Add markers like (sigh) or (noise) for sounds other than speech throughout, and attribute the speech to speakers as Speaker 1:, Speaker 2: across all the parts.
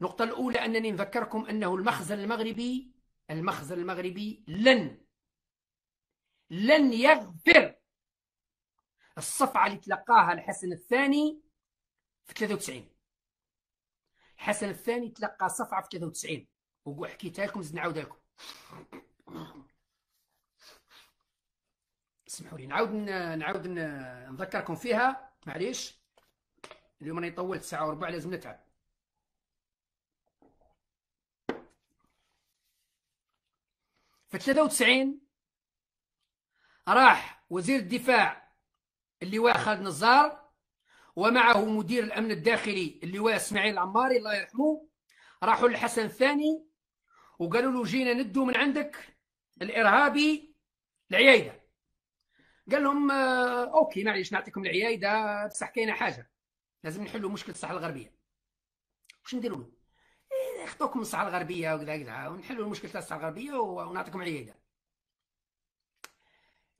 Speaker 1: النقطة الأولى أنني نذكركم أنه المخزن المغربي المخزن المغربي لن لن يغفر الصفعة اللي تلقاها الحسن الثاني في 93 الحسن الثاني تلقى صفعة في 93 وحكيتها لكم زدنا نعاودها لكم اسمحوا لي نعاود نعاود نذكركم فيها معليش اليوم راني طولت ساعة وربع لازم نتعب في 93 راح وزير الدفاع اللواء خالد نزار ومعه مدير الامن الداخلي اللواء اسماعيل العماري الله يرحمه راحوا للحسن الثاني وقالوا له جينا ندو من عندك الارهابي العيايده قال لهم آه، اوكي معليش نعطيكم العيايده بصح كاينه حاجه لازم نحلوا مشكله الصحه الغربيه واش نديروا له يخطوكم الصحه الغربيه وكذا كذا ونحلوا المشكله تاع الصحه الغربيه ونعطيكم عياده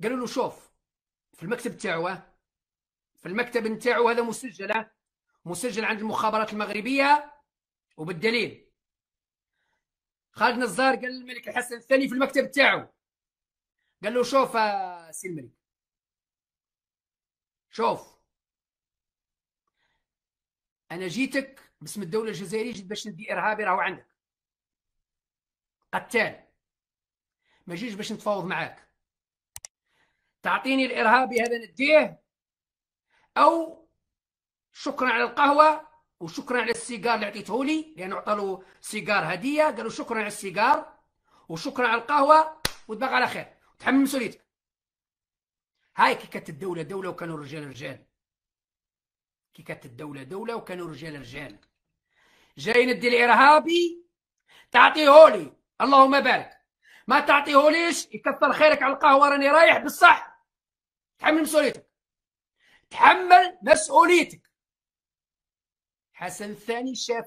Speaker 1: قالوا له شوف في المكتب تاعو في المكتب نتاعو هذا مسجل مسجل عند المخابرات المغربيه وبالدليل خالد نزار قال للملك الحسن الثاني في المكتب تاعو قال له شوف سي الملك شوف انا جيتك باسم الدوله الجزائريه جيت باش ندي ارهابي راهو عندك قتال ما جيتش باش نتفاوض معاك تعطيني الارهابي هذا نديه او شكرا على القهوه وشكرا على السيجار اللي عطيته لي لانه عطى له سيجار هديه قالوا شكرا على السيجار وشكرا على القهوه وتبقى على خير تحمل مسؤوليتك هاي كي كانت الدوله دوله وكانوا الرجال رجال كي كانت الدولة دولة وكانوا رجال رجال جاي ندي الإرهابي تعطيهولي اللهم بارك ما تعطيهوليش يكثر خيرك على القهوة راني رايح بالصح تحمل مسؤوليتك تحمل مسؤوليتك حسن الثاني شاف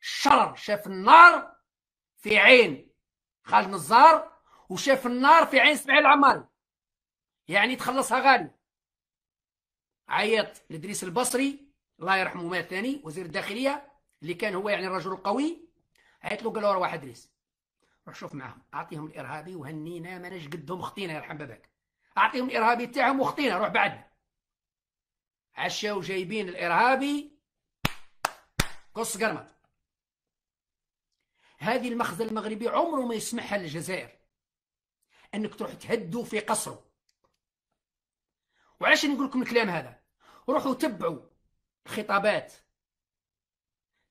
Speaker 1: الشر شاف النار في عين خالد نزار وشاف النار في عين سمعي العماري يعني تخلصها غالي عيط لدريس البصري الله يرحمه مات ثاني وزير الداخليه اللي كان هو يعني الرجل القوي عيط له قال له روح ادريس روح شوف معاهم اعطيهم الارهابي وهنينا ماناش قدهم خطينا يرحم باباك اعطيهم الارهابي تاعهم وخطينا روح بعدنا عشا جايبين الارهابي قص قرمط هذه المخزن المغربي عمره ما يسمحها للجزائر انك تروح تهدوا في قصره وعلاش نقول لكم الكلام هذا روحوا تبعوا الخطابات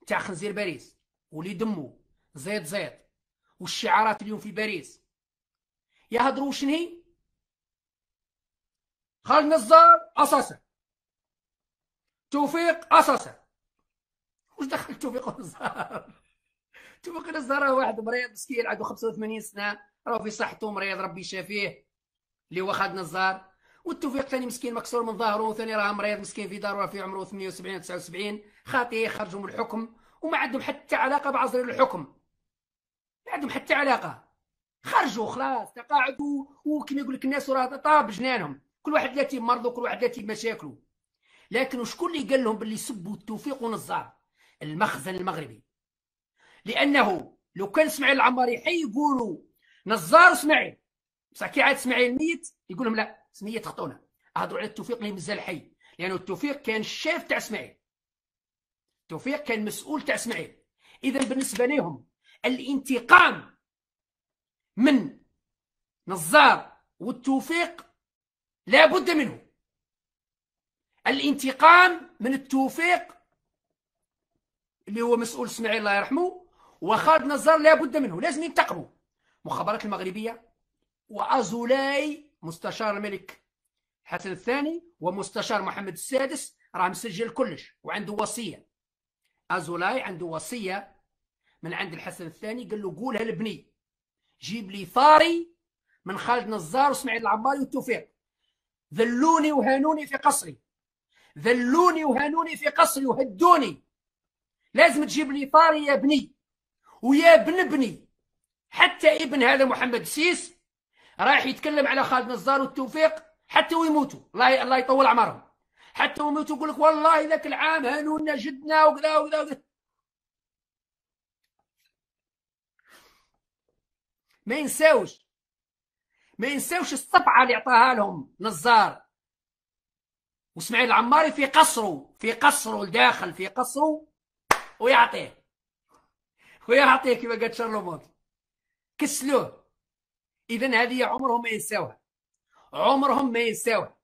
Speaker 1: تاع خنزير باريس ولي دمو زيد زيد والشعارات اليوم في باريس يهضروا شنهي خالد نزار أساسا توفيق أساسا واش دخل توفيق نزار (laughs) توفيق نزار راه واحد مريض مسكين عنده 85 سنة راه في صحته مريض ربي يشافيه اللي هو خالد نزار والتوفيق ثاني مسكين مكسور من ظهره ثاني راه مريض مسكين في داره في عمره 78 79 خاطئ خرجوا من الحكم وما عندهم حتى علاقه بعصر الحكم ما عندهم حتى علاقه خرجوا خلاص تقاعدوا وكما يقول لك الناس راه طاب جنانهم كل واحد لا تيم مرضه كل واحد لا تيم مشاكله لكن وشكون اللي قال لهم باللي سبوا التوفيق ونزار المخزن المغربي لانه لو كان اسماعيل العماري حي يقولوا نزار اسماعيل بصح كي عاد اسماعيل ميت يقول لهم لا سميه تخطونا هضروا على التوفيق اللي مازال حي لانه يعني التوفيق كان الشاف تاع اسماعيل التوفيق كان مسؤول تاع اسماعيل اذا بالنسبه لهم الانتقام من نزار والتوفيق لا بد منه الانتقام من التوفيق اللي هو مسؤول اسماعيل الله يرحمه وخالد نزار لا بد منه لازم ينتقموا مخابرات المغربيه وازولاي مستشار الملك حسن الثاني ومستشار محمد السادس راه مسجل كلش وعنده وصيه ازولاي عنده وصيه من عند الحسن الثاني قال له قولها لبني جيب لي ثاري من خالد نزار واسماعيل العباري وتوفيق ذلوني وهانوني في قصري ذلوني وهانوني في قصري وهدوني لازم تجيب لي ثاري يا بني ويا ابن بني حتى ابن هذا محمد سيس رايح يتكلم على خالد نزار والتوفيق حتى ويموتوا الله الله يطول عمرهم حتى ويموتوا يقول لك والله ذاك العام هانونا جدنا وكذا وكذا وكذا ما ينساوش ما ينساوش الصفعة اللي عطاها لهم نزار واسماعيل العماري في قصره في قصره الداخل في قصره ويعطيه ويعطيه كما قال شارلو كسلوه اذا هذه عمرهم ما ينساوها عمرهم ما ينساوها